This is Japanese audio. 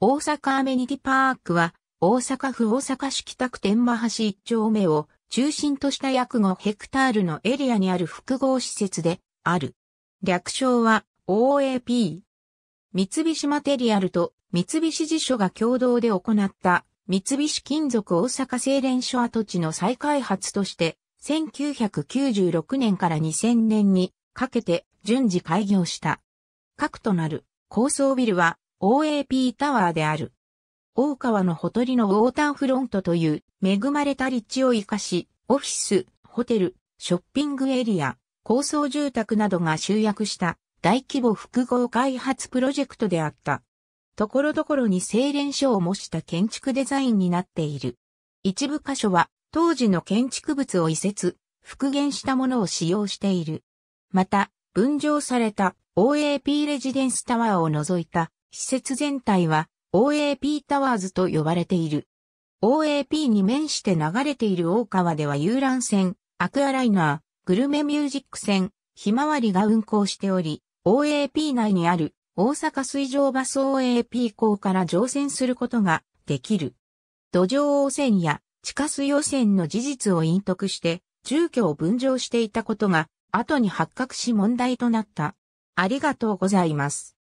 大阪アメニティパークは、大阪府大阪市北区天馬橋一丁目を中心とした約5ヘクタールのエリアにある複合施設である。略称は OAP。三菱マテリアルと三菱自所が共同で行った三菱金属大阪製錬所跡地の再開発として、1996年から2000年にかけて順次開業した。核となる高層ビルは OAP タワーである。大川のほとりのウォーターフロントという恵まれた立地を活かし、オフィス、ホテル、ショッピングエリア、高層住宅などが集約した大規模複合開発プロジェクトであった。ところどころに精錬書を模した建築デザインになっている。一部箇所は当時の建築物を移設、復元したものを使用している。また、分譲された OAP レジデンスタワーを除いた施設全体は OAP タワーズと呼ばれている。OAP に面して流れている大川では遊覧船、アクアライナー、グルメミュージック船、ひまわりが運行しており、OAP 内にある大阪水上バス OAP 港から乗船することができる。土壌汚染や地下水汚染の事実を隠匿して住居を分譲していたことが後に発覚し問題となった。ありがとうございます。